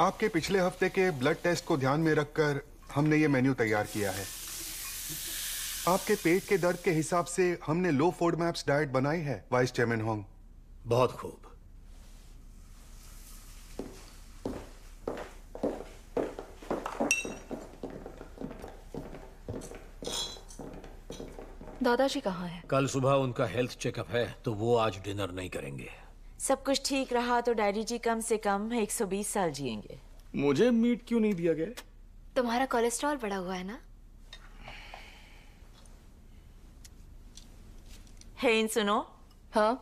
आपके पिछले हफ्ते के ब्लड टेस्ट को ध्यान में रखकर हमने ये मेन्यू तैयार किया है आपके पेट के दर्द के हिसाब से हमने लो फोर्ड मैप्स डाइट बनाई है वाइस चेयरमैन होंग बहुत खूब दादाजी कहाँ है कल सुबह उनका हेल्थ चेकअप है तो वो आज डिनर नहीं करेंगे सब कुछ ठीक रहा तो डैडी जी कम से कम 120 साल जिएंगे मुझे मीट क्यों नहीं दिया गया तुम्हारा कोलेस्ट्रॉल बढ़ा हुआ है ना हे इन सुनो हाँ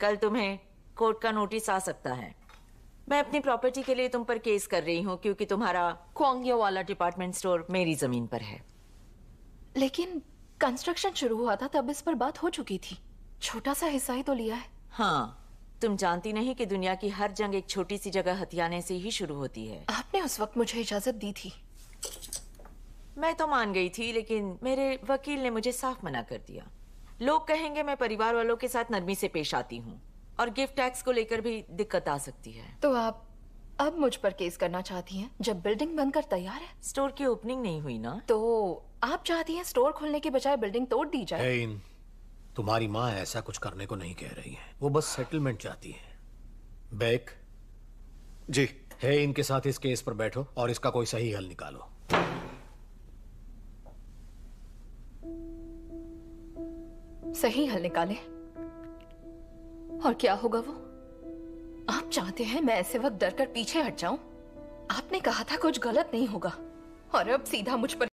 कल तुम्हें कोर्ट का नोटिस आ सकता है मैं अपनी प्रॉपर्टी के लिए तुम पर केस कर रही हूँ क्योंकि तुम्हारा क्वांगियो वाला डिपार्टमेंट स्टोर मेरी जमीन पर है लेकिन कंस्ट्रक्शन शुरू हुआ था तब इस पर बात हो चुकी थी छोटा सा हिस्सा ही तो लिया है हाँ तुम जानती नहीं कि दुनिया की हर जंग एक छोटी सी जगह हथियाने से ही शुरू होती है आपने उस वक्त मुझे इजाजत दी थी मैं तो मान गई थी लेकिन मेरे वकील ने मुझे साफ मना कर दिया लोग कहेंगे मैं परिवार वालों के साथ नरमी से पेश आती हूँ और गिफ्ट टैक्स को लेकर भी दिक्कत आ सकती है तो आप अब मुझ पर केस करना चाहती हैं जब बिल्डिंग बनकर तैयार है स्टोर की ओपनिंग नहीं हुई ना तो आप चाहती हैं स्टोर खोलने के बजाय बिल्डिंग तोड़ दी जाए तुम्हारी माँ ऐसा कुछ करने को नहीं कह रही है वो बस सेटलमेंट चाहती है बैक जी है इनके साथ इस केस पर बैठो और इसका कोई सही हल निकालो सही हल निकाले और क्या होगा वो आप चाहते हैं मैं ऐसे वक्त डर कर पीछे हट जाऊं आपने कहा था कुछ गलत नहीं होगा और अब सीधा मुझ पर